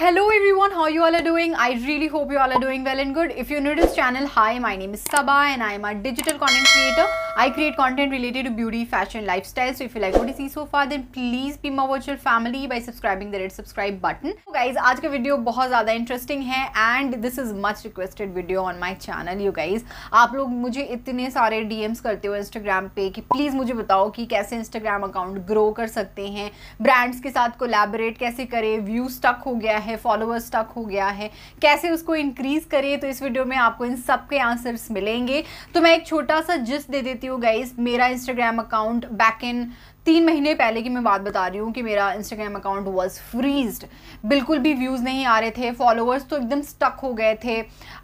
Hello everyone, how you all are doing? I really hope you all are doing well and good. If you're new to this channel, hi, my name is Sabah and I am a digital content creator. I create content related to beauty, fashion, lifestyle. So if you like what you see so far, then please be my virtual family by subscribing the red subscribe button. So guys, आज का video बहुत ज़्यादा interesting है and this is much requested video on my channel. You guys, आप लोग मुझे इतने सारे DMs करते हो Instagram पे कि please मुझे बताओ कि कैसे Instagram account grow कर सकते हैं brands के साथ collaborate कैसे करें व्यू stuck हो गया है followers stuck हो गया है कैसे उसको increase करें तो इस video में आपको इन सब के answers मिलेंगे तो मैं एक छोटा सा gist दे देती यू गाइज मेरा इंस्टाग्राम अकाउंट बैक इन तीन महीने पहले की मैं बात बता रही हूँ कि मेरा इंस्टाग्राम अकाउंट वॉज फ्रीज्ड बिल्कुल भी व्यूज़ नहीं आ रहे थे फॉलोअर्स तो एकदम स्टक हो गए थे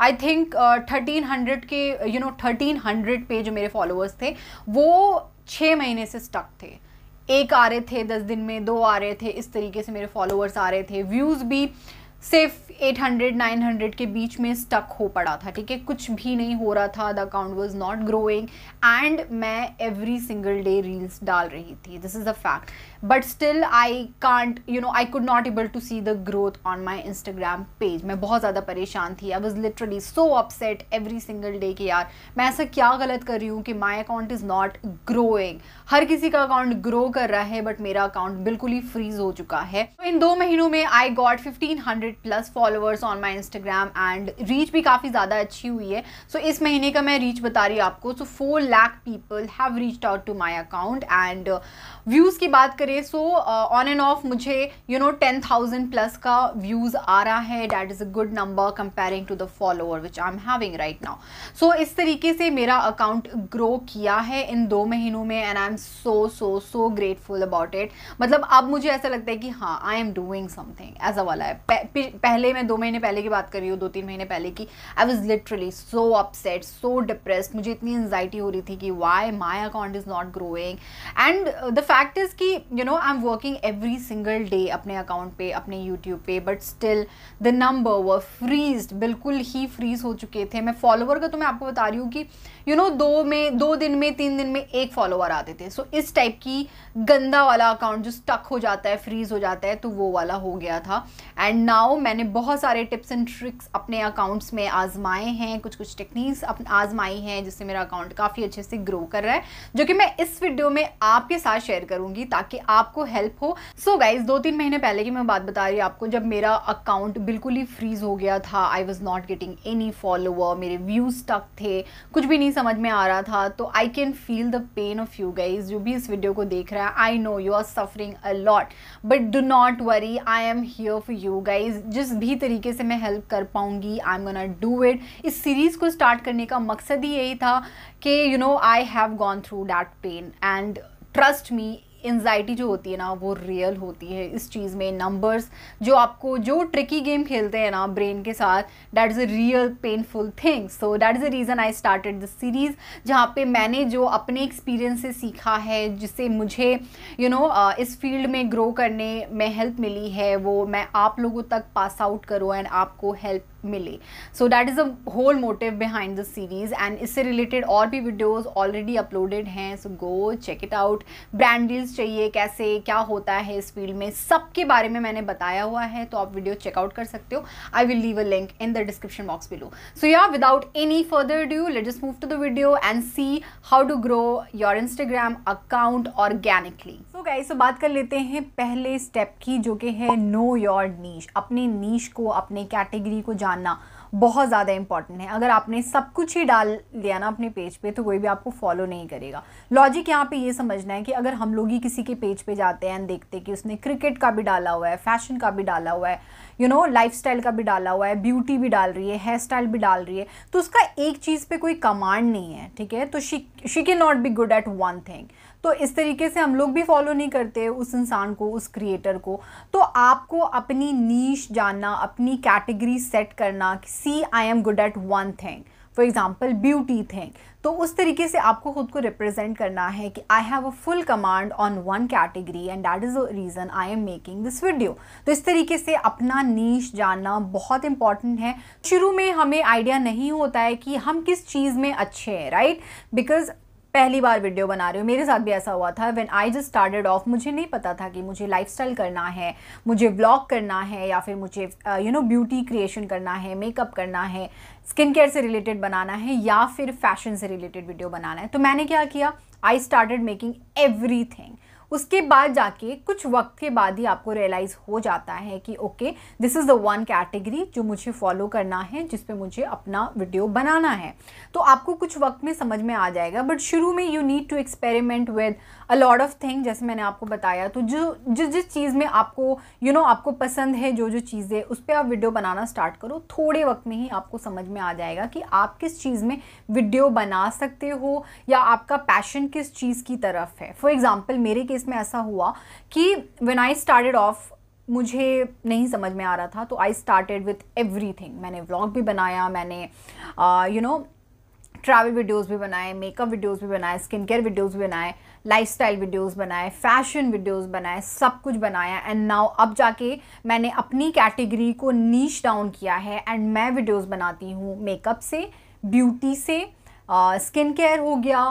आई थिंक थर्टीन हंड्रेड के यू नो थर्टीन हंड्रेड पे जो मेरे फॉलोअर्स थे वो छः महीने से स्टक थे एक आ रहे थे दस दिन में दो आ रहे थे इस तरीके से मेरे फॉलोअर्स आ रहे थे व्यूज़ भी सिर्फ 800 900 के बीच में स्टक हो पड़ा था ठीक है कुछ भी नहीं हो रहा था the account was not growing and मैं एवरी सिंगल डे रील्स डाल रही थी this is a fact but still I can't you know I could not able to see the growth on my Instagram page मैं बहुत ज़्यादा परेशान थी I was literally so upset every single day कि यार मैं ऐसा क्या गलत कर रही हूँ कि my account is not growing हर किसी का अकाउंट ग्रो कर रहा है बट मेरा अकाउंट बिल्कुल ही फ्रीज हो चुका है तो इन दो महीनों में I got fifteen hundred plus followers on my Instagram and reach भी काफ़ी ज़्यादा अच्छी हुई है सो so, इस महीने का मैं रीच बता रही हूँ आपको so four lakh people have reach out to my account and views की बात करें करें सो ऑन एंड ऑफ मुझे you know ten thousand plus का व्यूज़ आ रहा है that is a good number comparing to the follower which I am having right now सो इस तरीके से मेरा अकाउंट ग्रो किया है इन दो महीनों में and I am so so so grateful about it मतलब अब मुझे ऐसा लगता है कि हाँ I am doing something as a वाला है पहले मैं दो महीने पहले की बात कर रही हूँ दो तीन महीने पहले की I was literally so upset so depress मुझे इतनी एन्जाइटी हो रही थी कि why my account is not growing and the fact is कि no I am working every single day अपने अकाउंट पे अपने यूट्यूब पे but still the number was freeze बिल्कुल ही फ्रीज हो चुके थे मैं फॉलोवर का तो मैं आपको बता रही हूँ कि यू you नो know, दो में दो दिन में तीन दिन में एक फॉलोवर आते थे सो so, इस टाइप की गंदा वाला अकाउंट जो स्टक हो जाता है फ्रीज हो जाता है तो वो वाला हो गया था एंड नाउ मैंने बहुत सारे टिप्स एंड ट्रिक्स अपने अकाउंट्स में आजमाए हैं कुछ कुछ टेक्निक्स आजमाई हैं जिससे मेरा अकाउंट काफ़ी अच्छे से ग्रो कर रहा है जो कि मैं इस वीडियो में आपके साथ शेयर करूँगी ताकि आपको हेल्प हो सो so गाइज दो तीन महीने पहले की मैं बात बता रही आपको जब मेरा अकाउंट बिल्कुल ही फ्रीज हो गया था I was not getting any follower मेरे व्यूज तक थे कुछ भी नहीं समझ में आ रहा था तो I can feel the pain of you guys जो भी इस वीडियो को देख रहा है I know you are suffering a lot but do not worry I am here for you guys जिस भी तरीके से मैं हेल्प कर पाऊंगी I am gonna do it इस सीरीज़ को स्टार्ट करने का मकसद ही यही था कि you know I have gone through that pain and trust me anxiety जो होती है ना वो रियल होती है इस चीज़ में नंबर्स जो आपको जो ट्रिकी गेम खेलते हैं ना ब्रेन के साथ that is a real painful thing so that is a reason I started this series जहाँ पे मैंने जो अपने एक्सपीरियंस से सीखा है जिससे मुझे you you know know, uh, इस फील्ड में ग्रो करने में हेल्प मिली है वो मैं आप लोगों तक पास आउट करूँ एंड आपको हेल्प मिले so that is a whole motive behind this series and इससे रिलेटेड और भी वीडियोज ऑलरेडी अपलोडेड हैं so go check it out brand deals चाहिए कैसे क्या होता है इस फील्ड में सब के बारे में मैंने बताया हुआ है तो आप वीडियो चेकआउट कर सकते हो I will leave a link in the description box below so yeah without any further due let just move to the video and see how to grow your Instagram account organically so guys so बात कर लेते हैं पहले step की जो कि है know your niche अपने नीश को अपने कैटेगरी को जानना बहुत ज़्यादा इंपॉर्टेंट है अगर आपने सब कुछ ही डाल लिया ना अपने पेज पे तो कोई भी आपको फॉलो नहीं करेगा लॉजिक यहाँ पे ये समझना है कि अगर हम लोग ही किसी के पेज पे जाते हैं देखते कि उसने क्रिकेट का भी डाला हुआ है फैशन का भी डाला हुआ है यू नो लाइफ का भी डाला हुआ है ब्यूटी भी डाल रही है हेयर स्टाइल भी डाल रही है तो उसका एक चीज़ पर कोई कमांड नहीं है ठीक है तो शी शी के not be good at one thing तो इस तरीके से हम लोग भी फॉलो नहीं करते उस इंसान को उस क्रिएटर को तो आपको अपनी नीच जानना अपनी कैटेगरी सेट करना कि see I am good at one thing for example beauty thing तो उस तरीके से आपको खुद को रिप्रेजेंट करना है कि I have a full command on one category and that is a reason I am making this video तो इस तरीके से अपना नीच जानना बहुत इंपॉर्टेंट है शुरू में हमें आइडिया नहीं होता है कि हम किस चीज़ में अच्छे हैं राइट बिकॉज पहली बार वीडियो बना रहे हो मेरे साथ भी ऐसा हुआ था when I just started off मुझे नहीं पता था कि मुझे लाइफस्टाइल करना है मुझे व्लॉग करना है या फिर मुझे यू नो ब्यूटी क्रिएशन करना है मेकअप करना है स्किन केयर से रिलेटेड बनाना है या फिर फैशन से रिलेटेड वीडियो बनाना है तो मैंने क्या किया I started making every thing उसके बाद जाके कुछ वक्त के बाद ही आपको रियलाइज़ हो जाता है कि okay this is the one category जो मुझे फॉलो करना है जिस पे मुझे अपना वीडियो बनाना है तो आपको कुछ वक्त में समझ में आ जाएगा बट शुरू में you need to experiment with a lot of thing जैसे मैंने आपको बताया तो जो जिस जिस चीज़ में आपको यू you नो know, आपको पसंद है जो जो चीज़ें उस पर आप वीडियो बनाना स्टार्ट करो थोड़े वक्त में ही आपको समझ में आ जाएगा कि आप किस चीज़ में वीडियो बना सकते हो या आपका पैशन किस चीज़ की तरफ है फॉर एग्ज़ाम्पल मेरे केस में ऐसा हुआ कि व्हेन आई स्टार्टेड ऑफ मुझे नहीं समझ में आ रहा था तो आई स्टार्टेड विथ एवरीथिंग मैंने व्लॉग भी बनाया मैंने यू नो ट्रैवल वीडियोस भी बनाए मेकअप वीडियोस भी बनाए स्किन केयर वीडियोस भी बनाए लाइफस्टाइल वीडियोस बनाए फैशन वीडियोस बनाए सब कुछ बनाया एंड नाउ अब जाके मैंने अपनी कैटेगरी को नीच डाउन किया है एंड मैं वीडियोस बनाती हूँ मेकअप से ब्यूटी से स्किन uh, केयर हो गया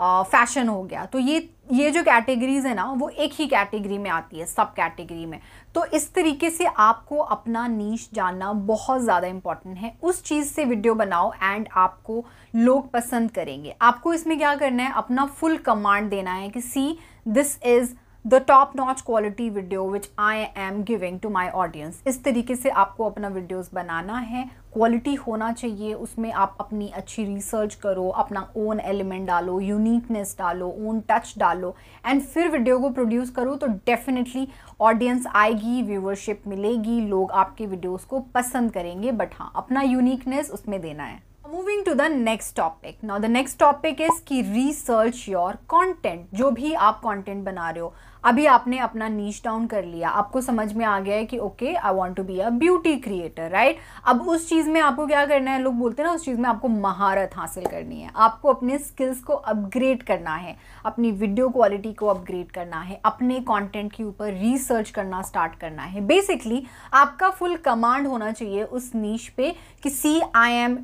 फैशन हो गया तो ये ये जो कैटेगरीज है ना वो एक ही कैटेगरी में आती है सब कैटेगरी में तो इस तरीके से आपको अपना नीच जानना बहुत ज़्यादा इम्पॉर्टेंट है उस चीज़ से वीडियो बनाओ एंड आपको लोग पसंद करेंगे आपको इसमें क्या करना है अपना फुल कमांड देना है कि see this is the top notch quality video which I am giving to my audience इस तरीके से आपको अपना वीडियोस बनाना है क्वालिटी होना चाहिए उसमें आप अपनी अच्छी रिसर्च करो अपना ओन एलिमेंट डालो यूनिकनेस डालो ओन टच डालो एंड फिर वीडियो को प्रोड्यूस करो तो डेफिनेटली ऑडियंस आएगी व्यूवरशिप मिलेगी लोग आपके वीडियोस को पसंद करेंगे बट हाँ अपना यूनिकनेस उसमें देना है moving to the next topic now the next topic is की रिसर्च योर कॉन्टेंट जो भी आप कॉन्टेंट बना रहे हो अभी आपने अपना नीच डाउन कर लिया आपको समझ में आ गया है कि okay I want to be a beauty creator right अब उस चीज़ में आपको क्या करना है लोग बोलते हैं ना उस चीज़ में आपको महारत हासिल करनी है आपको अपने स्किल्स को अपग्रेड करना है अपनी वीडियो क्वालिटी को अपग्रेड करना है अपने कॉन्टेंट के ऊपर रिसर्च करना स्टार्ट करना है बेसिकली आपका फुल कमांड होना चाहिए उस नीच पे कि see I am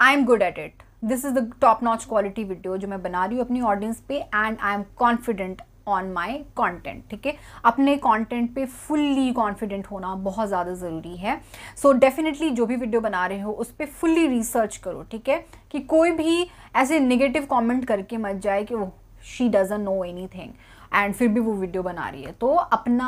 I am good at it this is the top notch quality video जो मैं बना रही हूँ अपनी ऑडियंस पे and I am confident on my content ठीक है अपने कॉन्टेंट पे फुल्ली कॉन्फिडेंट होना बहुत ज़्यादा ज़रूरी है सो so, डेफिनेटली जो भी वीडियो बना रहे हो उस पर फुल्ली रिसर्च करो ठीक है कि कोई भी ऐसे निगेटिव कॉमेंट करके मत जाए कि वो she doesn't know any thing and फिर भी वो वीडियो बना रही है तो अपना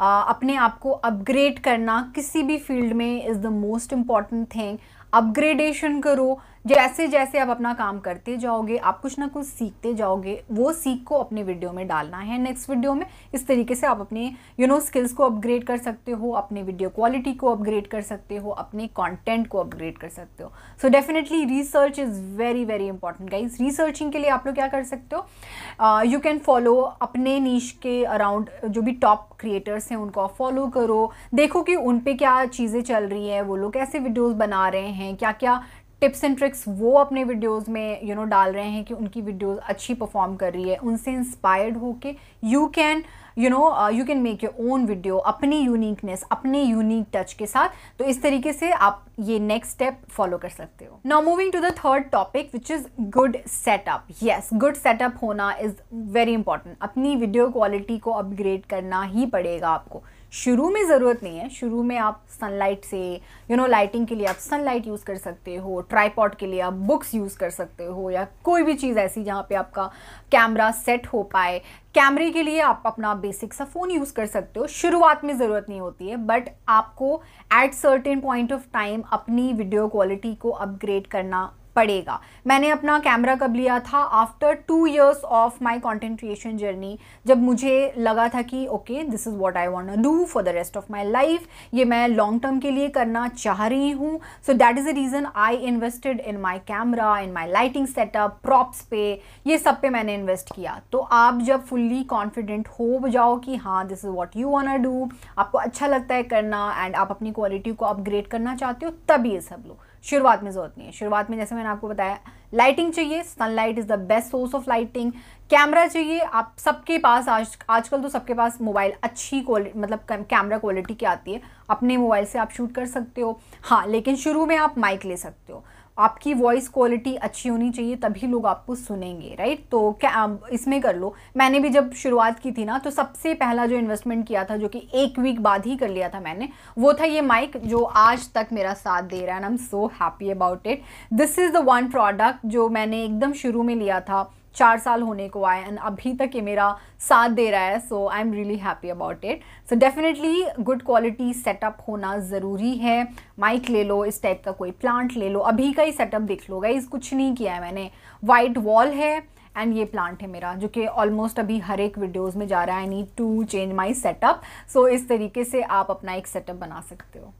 आ, अपने आप को अपग्रेड करना किसी भी फील्ड में is the most important thing upgradation करो जैसे जैसे आप अपना काम करते जाओगे आप कुछ ना कुछ सीखते जाओगे वो सीख को अपने वीडियो में डालना है नेक्स्ट वीडियो में इस तरीके से आप अपने यू नो स्किल्स को अपग्रेड कर सकते हो अपने वीडियो क्वालिटी को अपग्रेड कर सकते हो अपने कॉन्टेंट को अपग्रेड कर सकते हो so definitely research is very very important guys researching के लिए आप लोग क्या कर सकते हो यू कैन फॉलो अपने नीच के अराउंड जो भी टॉप क्रिएटर्स हैं उनको फॉलो करो देखो कि उन पर क्या चीज़ें चल रही है वो लोग कैसे वीडियोज़ बना रहे हैं क्या क्या टिप्स एंड ट्रिक्स वो अपने वीडियोस में यू you नो know, डाल रहे हैं कि उनकी वीडियोस अच्छी परफॉर्म कर रही है उनसे इंस्पायर्ड होके you can you know you can make your own video अपनी यूनिकनेस अपने यूनिक टच के साथ तो इस तरीके से आप ये नेक्स्ट स्टेप फॉलो कर सकते हो now moving to the third topic which is good setup yes good setup होना इज़ वेरी इंपॉर्टेंट अपनी वीडियो क्वालिटी को अपग्रेड करना ही पड़ेगा आपको शुरू में ज़रूरत नहीं है शुरू में आप सनलाइट से you you know know, lighting के लिए आप सनलाइट यूज़ कर सकते हो ट्राईपॉड के लिए आप बुक्स यूज़ कर सकते हो या कोई भी चीज़ ऐसी जहाँ पे आपका कैमरा सेट हो पाए कैमरे के लिए आप अपना बेसिक सा फ़ोन यूज़ कर सकते हो शुरुआत में ज़रूरत नहीं होती है बट आपको at certain point of time अपनी वीडियो क्वालिटी को अपग्रेड करना पड़ेगा मैंने अपना कैमरा कब लिया था after two years of my content creation journey जब मुझे लगा था कि okay this is what I want to do for the rest of my life ये मैं लॉन्ग टर्म के लिए करना चाह रही हूँ so that is the reason I invested in my camera in my lighting setup props पे ये सब पे मैंने इन्वेस्ट किया तो आप जब फुल्ली कॉन्फिडेंट हो जाओ कि हाँ this is what you want do आपको अच्छा लगता है करना एंड आप अपनी क्वालिटी को अपग्रेड करना चाहते हो तभी ये सब लोग शुरुआत में ज़रूरत नहीं है शुरुआत में जैसे मैंने आपको बताया लाइटिंग चाहिए sunlight is the best source of lighting camera चाहिए आप सबके पास आज आजकल तो सबके पास मोबाइल अच्छी क्वालिटी मतलब कैमरा क्वालिटी की आती है अपने मोबाइल से आप शूट कर सकते हो हाँ लेकिन शुरू में आप माइक ले सकते हो आपकी वॉइस क्वालिटी अच्छी होनी चाहिए तभी लोग आपको सुनेंगे राइट तो क्या इसमें कर लो मैंने भी जब शुरुआत की थी ना तो सबसे पहला जो इन्वेस्टमेंट किया था जो कि एक वीक बाद ही कर लिया था मैंने वो था ये माइक जो आज तक मेरा साथ दे रहा है and I am so happy about it this is the one product जो मैंने एकदम शुरू में लिया था चार साल होने को आए एंड अभी तक ये मेरा साथ दे रहा है so I am really happy about it so definitely good quality setup होना ज़रूरी है माइक ले लो इस टाइप का कोई प्लांट ले लो अभी का ही सेटअप देख लो गाइज कुछ नहीं किया है मैंने वाइट वॉल है एंड ये प्लांट है मेरा जो कि ऑलमोस्ट अभी हर एक वीडियोज़ में जा रहा है I need to change my setup so इस तरीके से आप अपना एक सेटअप बना सकते हो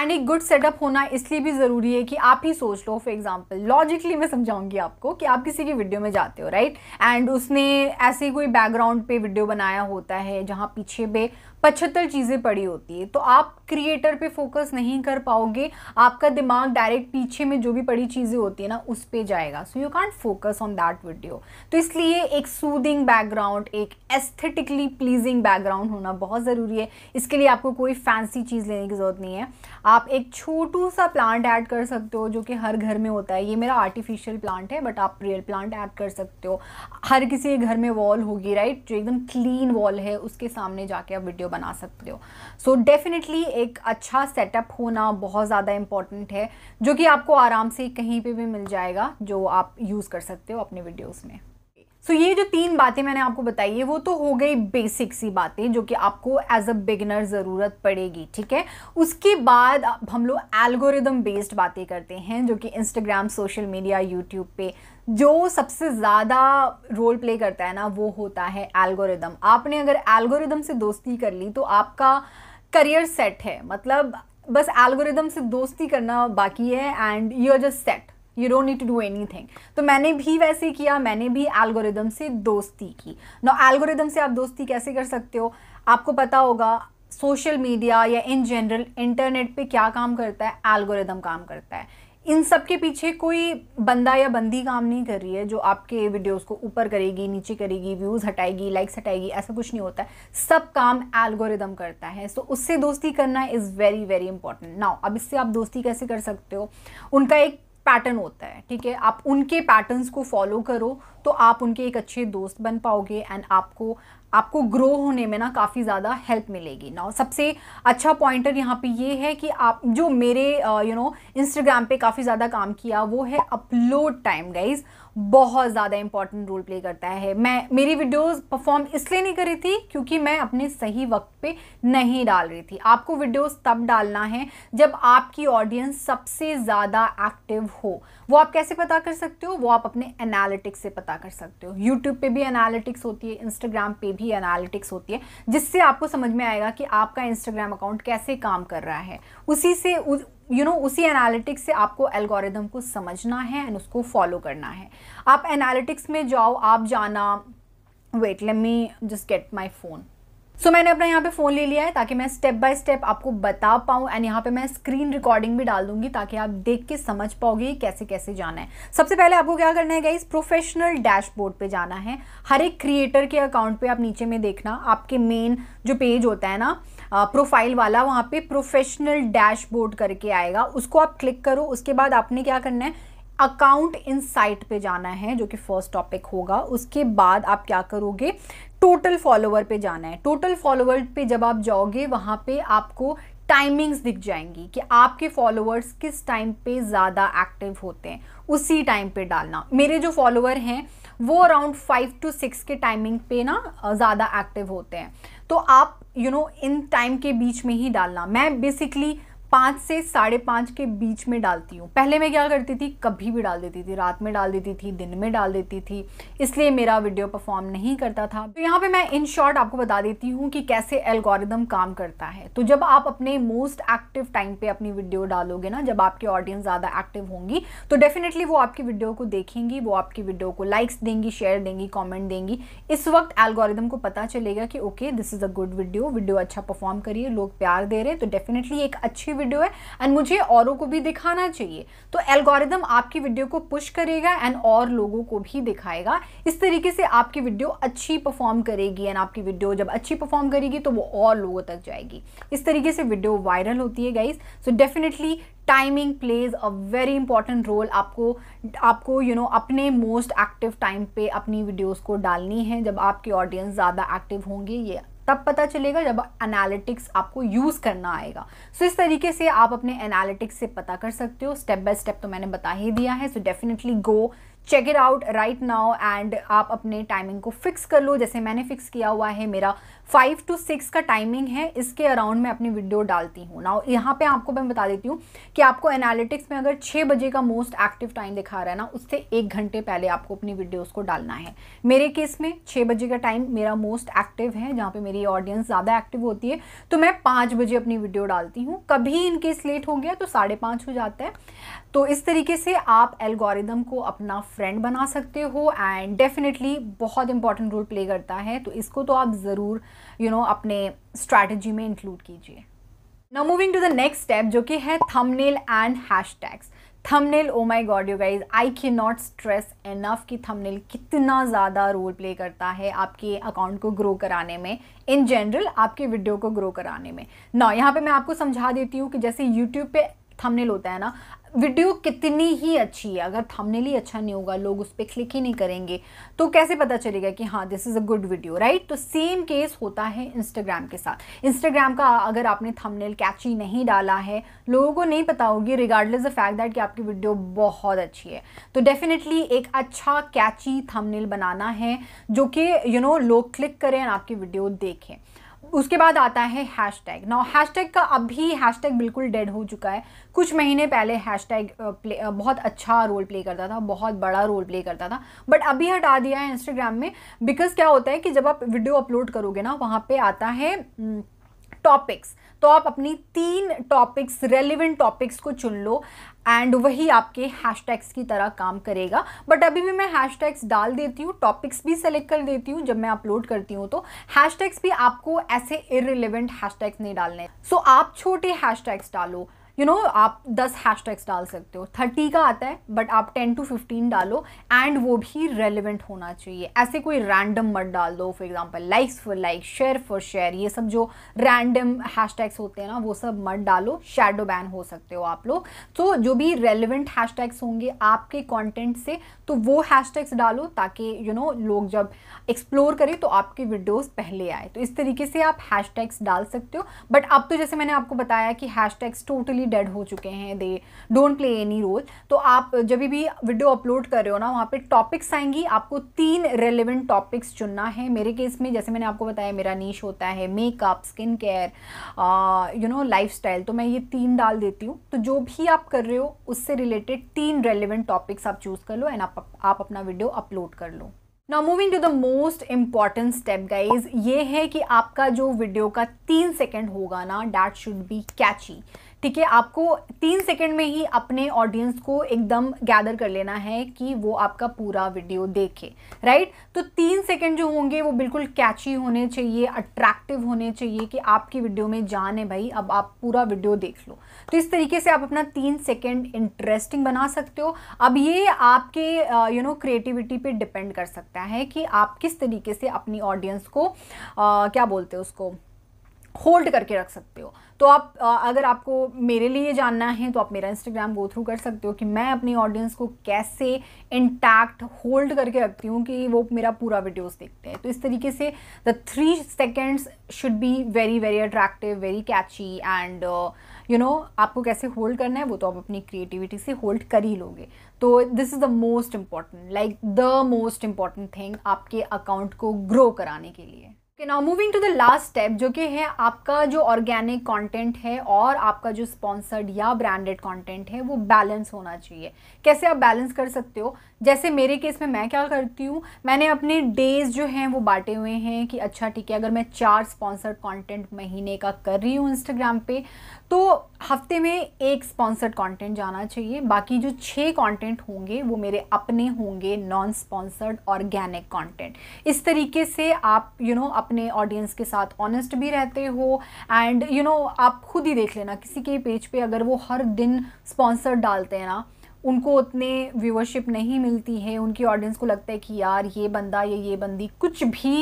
एंड एक गुड सेटअप होना इसलिए भी ज़रूरी है कि आप ही सोच लो फॉर एग्जांपल लॉजिकली मैं समझाऊंगी आपको कि आप किसी की वीडियो में जाते हो राइट right? एंड उसने ऐसे कोई बैकग्राउंड पे वीडियो बनाया होता है जहाँ पीछे पे पचहत्तर चीज़ें पड़ी होती है तो आप क्रिएटर पे फोकस नहीं कर पाओगे आपका दिमाग डायरेक्ट पीछे में जो भी पड़ी चीज़ें होती है ना उस पर जाएगा so you can't focus on that video तो इसलिए एक सूदिंग बैकग्राउंड एक एस्थेटिकली प्लीजिंग बैकग्राउंड होना बहुत ज़रूरी है इसके लिए आपको कोई फैंसी चीज़ लेने की ज़रूरत नहीं है आप एक छोटू सा प्लांट ऐड कर सकते हो जो कि हर घर में होता है ये मेरा आर्टिफिशियल प्लांट है बट आप रियल प्लांट ऐड कर सकते हो हर किसी के घर में वॉल होगी राइट जो एकदम क्लीन वॉल है उसके सामने जाके आप वीडियो बना सकते हो सो so, डेफिनेटली एक अच्छा सेटअप होना बहुत ज़्यादा इम्पॉर्टेंट है जो कि आपको आराम से कहीं पे भी मिल जाएगा जो आप यूज़ कर सकते हो अपने वीडियोज़ में सो so, ये जो तीन बातें मैंने आपको बताई है वो तो हो गई बेसिक सी बातें जो कि आपको एज अ बिगिनर ज़रूरत पड़ेगी ठीक है उसके बाद हम लोग एल्गोरिदम बेस्ड बातें करते हैं जो कि इंस्टाग्राम सोशल मीडिया यूट्यूब पे जो सबसे ज़्यादा रोल प्ले करता है ना वो होता है एल्गोरिदम आपने अगर एल्गोरिदम से दोस्ती कर ली तो आपका करियर सेट है मतलब बस एल्गोरिदम से दोस्ती करना बाकी है and you are just set you don't need to do anything तो मैंने भी वैसे किया मैंने भी एल्गोरिदम से दोस्ती की ना एल्गोरिदम से आप दोस्ती कैसे कर सकते हो आपको पता होगा सोशल मीडिया या इन जनरल इंटरनेट पे क्या काम करता है एल्गोरिदम काम करता है इन सब के पीछे कोई बंदा या बंदी काम नहीं कर रही है जो आपके वीडियोस को ऊपर करेगी नीचे करेगी व्यूज़ हटाएगी लाइक्स हटाएगी ऐसा कुछ नहीं होता है सब काम एल्गोरिदम करता है सो so, उससे दोस्ती करना is very very important now अब इससे आप दोस्ती कैसे कर सकते हो उनका एक पैटर्न होता है ठीक है आप उनके पैटर्न्स को फॉलो करो तो आप उनके एक अच्छे दोस्त बन पाओगे एंड आपको आपको ग्रो होने में ना काफ़ी ज़्यादा हेल्प मिलेगी ना सबसे अच्छा पॉइंटर यहाँ पे ये है कि आप जो मेरे यू नो इंस्टाग्राम पे काफ़ी ज़्यादा काम किया वो है अपलोड टाइम गाइज़ बहुत ज़्यादा इंपॉर्टेंट रोल प्ले करता है मैं मेरी वीडियोस परफॉर्म इसलिए नहीं कर रही थी क्योंकि मैं अपने सही वक्त पे नहीं डाल रही थी आपको वीडियोस तब डालना है जब आपकी ऑडियंस सबसे ज़्यादा एक्टिव हो वो आप कैसे पता कर सकते हो वो आप अपने एनालिटिक्स से पता कर सकते हो यूट्यूब पर भी एनालिटिक्स होती है इंस्टाग्राम पर भी एनालिटिक्स होती है जिससे आपको समझ में आएगा कि आपका इंस्टाग्राम अकाउंट कैसे काम कर रहा है उसी से यू you नो know, उसी एनालिटिक्स से आपको एल्गोरिदम को समझना है एंड उसको फॉलो करना है आप एनालिटिक्स में जाओ आप जाना wait let me just get my phone so मैंने अपना यहाँ पे फ़ोन ले लिया है ताकि मैं स्टेप बाय स्टेप आपको बता पाऊँ एंड यहाँ पे मैं स्क्रीन रिकॉर्डिंग भी डाल दूंगी ताकि आप देख के समझ पाओगे कैसे कैसे जाना है सबसे पहले आपको क्या करना है इस प्रोफेशनल डैशबोर्ड पे जाना है हर एक क्रिएटर के अकाउंट पे आप नीचे में देखना आपके मेन जो पेज होता है ना प्रोफाइल वाला वहाँ पे प्रोफेशनल डैशबोर्ड करके आएगा उसको आप क्लिक करो उसके बाद आपने क्या करना है अकाउंट साइट पे जाना है जो कि फर्स्ट टॉपिक होगा उसके बाद आप क्या करोगे टोटल फॉलोवर पे जाना है टोटल फॉलोवर पे जब आप जाओगे वहाँ पे आपको टाइमिंग्स दिख जाएंगी कि आपके फॉलोअर्स किस टाइम पे ज़्यादा एक्टिव होते हैं उसी टाइम पे डालना मेरे जो फॉलोअर हैं वो अराउंड फाइव टू सिक्स के टाइमिंग पे ना ज़्यादा एक्टिव होते हैं तो आप यू नो इन टाइम के बीच में ही डालना मैं बेसिकली पाँच से साढ़े पाँच के बीच में डालती हूँ पहले मैं क्या करती थी कभी भी डाल देती थी रात में डाल देती थी दिन में डाल देती थी इसलिए मेरा वीडियो परफॉर्म नहीं करता था तो यहाँ पे मैं इन शॉर्ट आपको बता देती हूँ कि कैसे एल्गोरिदम काम करता है तो जब आप अपने मोस्ट एक्टिव टाइम पे अपनी वीडियो डालोगे ना जब आपकी ऑडियंस ज़्यादा एक्टिव होंगी तो डेफिनेटली वो आपकी वीडियो को देखेंगी वो आपकी वीडियो को लाइक्स देंगी शेयर देंगी कॉमेंट देंगी इस वक्त एल्गोरिदम को पता चलेगा कि okay this is a good video video अच्छा परफॉर्म करिए लोग प्यार दे रहे तो डेफिनेटली एक अच्छी वीडियो है एंड मुझे औरों को भी दिखाना चाहिए तो एल्गोरिदम आपकी वीडियो को पुश करेगा एंड और लोगों को भी दिखाएगा इस तरीके से आपकी वीडियो अच्छी परफॉर्म करेगी एंड आपकी वीडियो जब अच्छी परफॉर्म करेगी तो वो और लोगों तक जाएगी इस तरीके से वीडियो वायरल होती है guys so definitely timing plays a very important role आपको आपको यू you नो know, अपने मोस्ट एक्टिव टाइम पे अपनी वीडियोस को डालनी है जब आपकी ऑडियंस ज़्यादा एक्टिव होंगे ये तब पता चलेगा जब एनालिटिक्स आपको यूज़ करना आएगा सो so, इस तरीके से आप अपने एनालिटिक्स से पता कर सकते हो स्टेप बाय स्टेप तो मैंने बता ही दिया है so definitely go check it out right now and आप अपने टाइमिंग को फिक्स कर लो जैसे मैंने फिक्स किया हुआ है मेरा फाइव टू सिक्स का टाइमिंग है इसके अराउंड मैं अपनी वीडियो डालती हूँ नाउ यहाँ पे आपको मैं बता देती हूँ कि आपको एनालिटिक्स में अगर छः बजे का मोस्ट एक्टिव टाइम दिखा रहा है ना उससे एक घंटे पहले आपको अपनी वीडियोज़ को डालना है मेरे केस में छः बजे का टाइम मेरा मोस्ट एक्टिव है जहाँ पर मेरी ऑडियंस ज़्यादा एक्टिव होती है तो मैं पाँच बजे अपनी वीडियो डालती हूँ कभी इनकेस लेट हो गया तो साढ़े पाँच हो जाता है तो इस तरीके से आप एल्गोरिदम को अपना फ्रेंड बना सकते हो एंड डेफिनेटली बहुत इंपॉर्टेंट रोल प्ले करता है तो इसको तो आप ज़रूर यू you नो know, अपने स्ट्रैटेजी में इंक्लूड कीजिए now moving to the next step जो कि है thumbnail and hashtags thumbnail oh my god you guys I can not stress enough कि थमनेल कितना ज़्यादा रोल प्ले करता है आपके अकाउंट को ग्रो कराने में इन जनरल आपके वीडियो को ग्रो कराने में ना यहाँ पे मैं आपको समझा देती हूँ कि जैसे यूट्यूब पे थंबनेल होता है ना वीडियो कितनी ही अच्छी है अगर थंबनेल ही अच्छा नहीं होगा लोग उस पर क्लिक ही नहीं करेंगे तो कैसे पता चलेगा कि हाँ this is a good video right तो सेम केस होता है इंस्टाग्राम के साथ इंस्टाग्राम का अगर आपने थंबनेल कैची नहीं डाला है लोगों को नहीं पता होगी रिगार्डलेस द फैक्ट दैट कि आपकी वीडियो बहुत अच्छी है तो डेफिनेटली एक अच्छा कैची थमनेल बनाना है जो कि यू नो लोग क्लिक करें और आपकी वीडियो देखें उसके बाद आता है हैश टैग ना हैश टैग का अभी हैश टैग बिल्कुल डेड हो चुका है कुछ महीने पहले हैश टैग प्ले बहुत अच्छा रोल प्ले करता था बहुत बड़ा रोल प्ले करता था बट अभी हटा दिया है इंस्टाग्राम में बिकॉज क्या होता है कि जब आप वीडियो अपलोड करोगे ना वहाँ पर आता है न, टॉपिक्स तो आप अपनी तीन टॉपिक्स रेलिवेंट टॉपिक्स को चुन लो एंड वही आपके हैशटैग्स की तरह काम करेगा बट अभी भी मैं हैशटैग्स डाल देती हूँ टॉपिक्स भी सेलेक्ट कर देती हूँ जब मैं अपलोड करती हूँ तो हैशटैग्स भी आपको ऐसे इरेलीवेंट हैशटैग्स नहीं डालने सो so, आप छोटे हैशटैग्स डालो यू you नो know, आप दस हैश डाल सकते हो थर्टी का आता है बट आप टेन टू फिफ्टीन डालो एंड वो भी रेलिवेंट होना चाहिए ऐसे कोई रैंडम मत डाल दो for example likes for like share for share ये सब जो रैंडम हैश होते हैं ना वो सब मत डालो शेडो बैन हो सकते हो आप लोग तो so, जो भी रेलिवेंट हैश होंगे आपके कॉन्टेंट से तो वो हैश डालो ताकि यू you नो know, लोग जब एक्सप्लोर करें तो आपके वीडियोज़ पहले आए तो इस तरीके से आप हैश डाल सकते हो बट अब तो जैसे मैंने आपको बताया कि हैश टोटली ऑलरेडी डेड हो चुके हैं they don't play any role तो आप जब भी वीडियो अपलोड कर रहे हो ना वहाँ पे टॉपिक्स आएंगी आपको तीन रेलिवेंट टॉपिक्स चुनना है मेरे केस में जैसे मैंने आपको बताया मेरा नीच होता है makeup skin care you know life तो मैं ये तीन डाल देती हूँ तो जो भी आप कर रहे हो उससे रिलेटेड तीन रेलिवेंट टॉपिक्स आप चूज़ कर लो एंड आप, आप अपना वीडियो अपलोड कर लो now moving to the most important step guys ये है कि आपका जो वीडियो का तीन सेकेंड होगा ना डैट शुड बी कैची ठीक है आपको तीन सेकंड में ही अपने ऑडियंस को एकदम गैदर कर लेना है कि वो आपका पूरा वीडियो देखे राइट तो तीन सेकंड जो होंगे वो बिल्कुल कैची होने चाहिए अट्रैक्टिव होने चाहिए कि आपकी वीडियो में जान है भाई अब आप पूरा वीडियो देख लो तो इस तरीके से आप अपना तीन सेकेंड इंटरेस्टिंग बना सकते हो अब ये आपके यू नो क्रिएटिविटी पर डिपेंड कर सकता है कि आप किस तरीके से अपनी ऑडियंस को आ, क्या बोलते हैं उसको होल्ड करके रख सकते हो तो आप अगर आपको मेरे लिए जानना है तो आप मेरा इंस्टाग्राम गो थ्रू कर सकते हो कि मैं अपनी ऑडियंस को कैसे इंटैक्ट होल्ड करके रखती हूँ कि वो मेरा पूरा वीडियोस देखते हैं तो इस तरीके से the three seconds should be very very attractive very catchy and you know आपको कैसे होल्ड करना है वो तो आप अपनी क्रिएटिविटी से होल्ड कर ही लोगे तो this is the most important like the most important thing आपके अकाउंट को ग्रो कराने के लिए okay now moving to the last step जो कि है आपका जो ऑर्गेनिक कंटेंट है और आपका जो स्पॉन्सर्ड या ब्रांडेड कंटेंट है वो बैलेंस होना चाहिए कैसे आप बैलेंस कर सकते हो जैसे मेरे केस में मैं क्या करती हूँ मैंने अपने डेज जो हैं वो बांटे हुए हैं कि अच्छा ठीक है अगर मैं चार स्पॉन्सर्ड कंटेंट महीने का कर रही हूँ इंस्टाग्राम पे तो हफ्ते में एक स्पॉन्सर्ड कंटेंट जाना चाहिए बाकी जो छः कंटेंट होंगे वो मेरे अपने होंगे नॉन स्पॉन्सर्ड ऑर्गेनिक कंटेंट इस तरीके से आप यू you नो know, अपने ऑडियंस के साथ ऑनेस्ट भी रहते हो एंड यू नो आप खुद ही देख लेना किसी के पेज पे अगर वो हर दिन स्पॉन्सर्ड डालते हैं ना उनको उतने व्यूअरशिप नहीं मिलती है उनकी ऑडियंस को लगता है कि यार ये बंदा या ये बंदी कुछ भी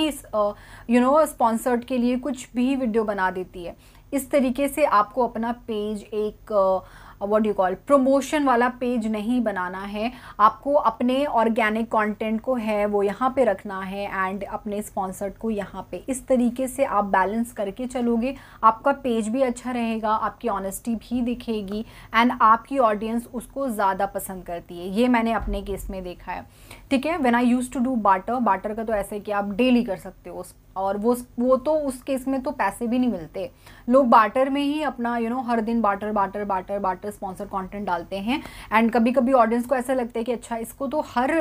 यू नो स्पॉन्सर्ड के लिए कुछ भी वीडियो बना देती है इस तरीके से आपको अपना पेज एक uh, what you call promotion वाला पेज नहीं बनाना है आपको अपने ऑर्गेनिक कंटेंट को है वो यहाँ पे रखना है एंड अपने स्पॉन्सर्ड को यहाँ पे इस तरीके से आप बैलेंस करके चलोगे आपका पेज भी अच्छा रहेगा आपकी ऑनेस्टी भी दिखेगी एंड आपकी ऑडियंस उसको ज़्यादा पसंद करती है ये मैंने अपने केस में देखा है ठीक है when I use to do barter barter का तो ऐसे कि आप डेली कर सकते हो उस और वो वो तो उस केस में तो पैसे भी नहीं मिलते लोग बाटर में ही अपना यू you नो know, हर दिन barter barter barter barter sponsor content डालते हैं एंड कभी कभी ऑडियंस को ऐसा लगता है कि अच्छा इसको तो हर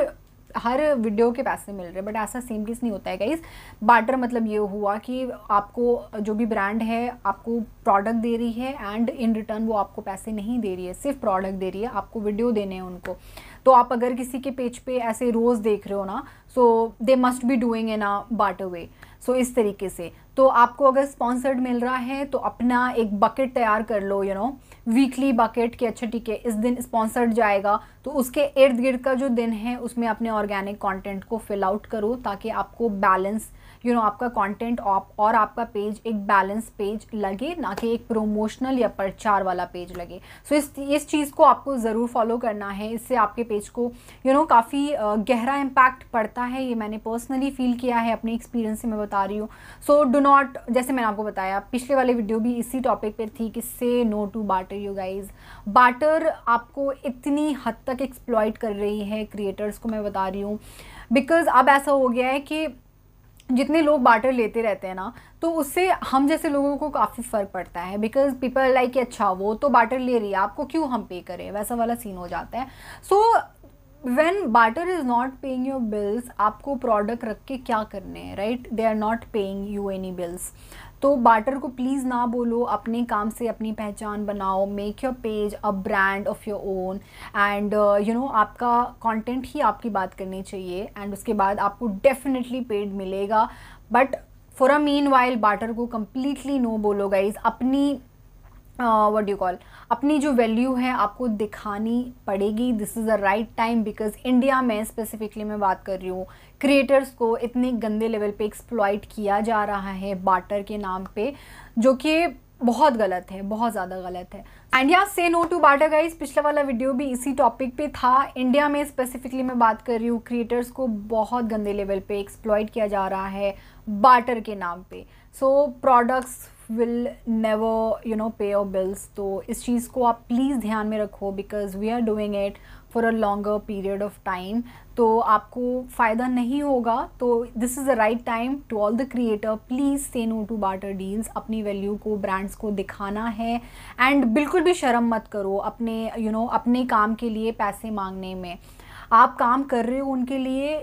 हर वीडियो के पैसे मिल रहे हैं बट ऐसा सेम केस नहीं होता है गाइज बाटर मतलब ये हुआ कि आपको जो भी ब्रांड है आपको प्रोडक्ट दे रही है एंड इन रिटर्न वो आपको पैसे नहीं दे रही है सिर्फ प्रोडक्ट दे रही है आपको वीडियो देने हैं उनको तो आप अगर किसी के पेज पे ऐसे रोज़ देख रहे हो ना so they must be doing in a barter way so so, इस तरीके से तो आपको अगर स्पॉन्सर्ड मिल रहा है तो अपना एक बकेट तैयार कर लो यू नो वीकली बकेट कि अच्छा ठीक है इस दिन स्पॉन्सर्ड जाएगा तो उसके इर्द गिर्द का जो दिन है उसमें अपने ऑर्गेनिक कंटेंट को फिल आउट करो ताकि आपको बैलेंस यू नो आपका कंटेंट और आपका पेज एक बैलेंस पेज लगे ना कि एक प्रोमोशनल या प्रचार वाला पेज लगे सो so, इस इस चीज़ को आपको ज़रूर फॉलो करना है इससे आपके पेज को यू you नो know, काफ़ी गहरा इम्पैक्ट पड़ता है ये मैंने पर्सनली फील किया है अपने एक्सपीरियंस से मैं बता रही हूँ सो डो नॉट जैसे मैंने आपको बताया पिछले वाले वीडियो भी इसी टॉपिक पर थी कि say no to barter you guys barter आपको इतनी हद तक एक्सप्लॉयट कर रही है क्रिएटर्स को मैं बता रही हूँ बिकॉज़ अब ऐसा हो गया है कि जितने लोग बाटर लेते रहते हैं ना तो उससे हम जैसे लोगों को काफ़ी फ़र्क पड़ता है बिकॉज पीपल लाइक अच्छा वो तो बाटर ले रही है आपको क्यों हम पे करें वैसा वाला सीन हो जाता है so when barter is not paying your bills आपको प्रोडक्ट रख के क्या करने हैं right they are not paying you any bills तो बाटर को प्लीज़ ना बोलो अपने काम से अपनी पहचान बनाओ make your page a brand of your own and you know आपका कंटेंट ही आपकी बात करनी चाहिए एंड उसके बाद आपको डेफिनेटली पेड मिलेगा but for a meanwhile water को कम्प्लीटली नो बोलो गाइज अपनी वट यू कॉल अपनी जो वैल्यू है आपको दिखानी पड़ेगी this is the right time because India में स्पेसिफिकली मैं बात कर रही हूँ क्रिएटर्स को इतने गंदे लेवल पे एक्सप्लॉइट किया जा रहा है बाटर के नाम पे जो कि बहुत गलत है बहुत ज़्यादा गलत है एंड से नो टू बाटर गाइज पिछला वाला वीडियो भी इसी टॉपिक पे था इंडिया में स्पेसिफिकली मैं बात कर रही हूँ क्रिएटर्स को बहुत गंदे लेवल पे एक्सप्लॉइट किया जा रहा है बाटर के नाम पे so products will never you know pay your bills तो इस चीज़ को आप प्लीज़ ध्यान में रखो because we are doing it for a longer period of time तो आपको फ़ायदा नहीं होगा तो this is the right time to all the creator please say no to barter deals अपनी वैल्यू को ब्रांड्स को दिखाना है एंड बिल्कुल भी शर्म मत करो अपने यू you नो know, अपने काम के लिए पैसे मांगने में आप काम कर रहे हो उनके लिए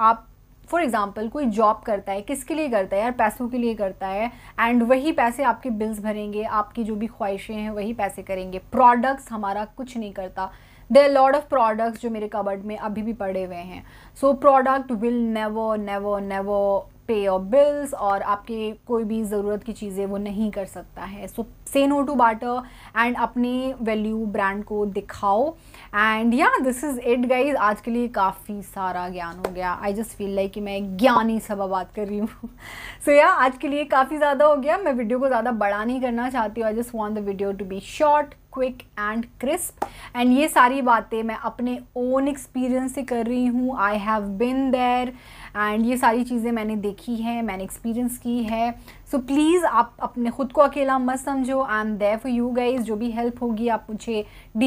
आप फॉर एग्जाम्पल कोई जॉब करता है किसके लिए करता है यार पैसों के लिए करता है एंड वही पैसे आपके बिल्स भरेंगे आपकी जो भी ख्वाहिशें हैं वही पैसे करेंगे प्रोडक्ट्स हमारा कुछ नहीं करता देर लॉर्ड ऑफ प्रोडक्ट्स जो मेरे कबर्ड में अभी भी पड़े हुए हैं so product will never never never pay your bills और आपके कोई भी ज़रूरत की चीज़ें वो नहीं कर सकता है so say no to barter and अपने वैल्यू ब्रांड को दिखाओ एंड या दिस इज़ इट गाइज आज के लिए काफ़ी सारा ज्ञान हो गया आई जस्ट फील लाइक कि मैं ज्ञानी सभा बात कर रही हूँ सो या आज के लिए काफ़ी ज़्यादा हो गया मैं वीडियो को ज़्यादा बड़ा नहीं करना चाहती हूँ I just want the video to be short quick and crisp and ये सारी बातें मैं अपने ओन एक्सपीरियंस से कर रही हूँ I have been there and ये सारी चीज़ें मैंने देखी हैं मैंने एक्सपीरियंस की है सो so, प्लीज़ आप अपने ख़ुद को अकेला मत समझो I am there for you guys जो भी हेल्प होगी आप मुझे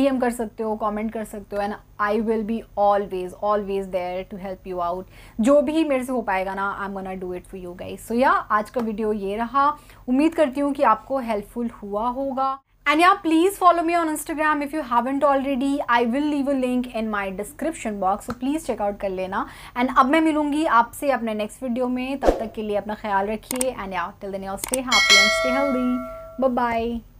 एम कर सकते हो कॉमेंट कर सकते हो and I will be always always there to help you out जो भी मेरे से हो पाएगा ना I am gonna do it for you guys so या आज का वीडियो ये रहा उम्मीद करती हूँ कि आपको हेल्पफुल हुआ होगा And yeah, please follow me on Instagram if you haven't already. I will leave a link in my description box. So please check out kar lena And ab main milungi aap se apne next video mein tab tak ke liye apna khayal rakhiye And yeah, till then, you all stay happy and stay healthy. Bye bye.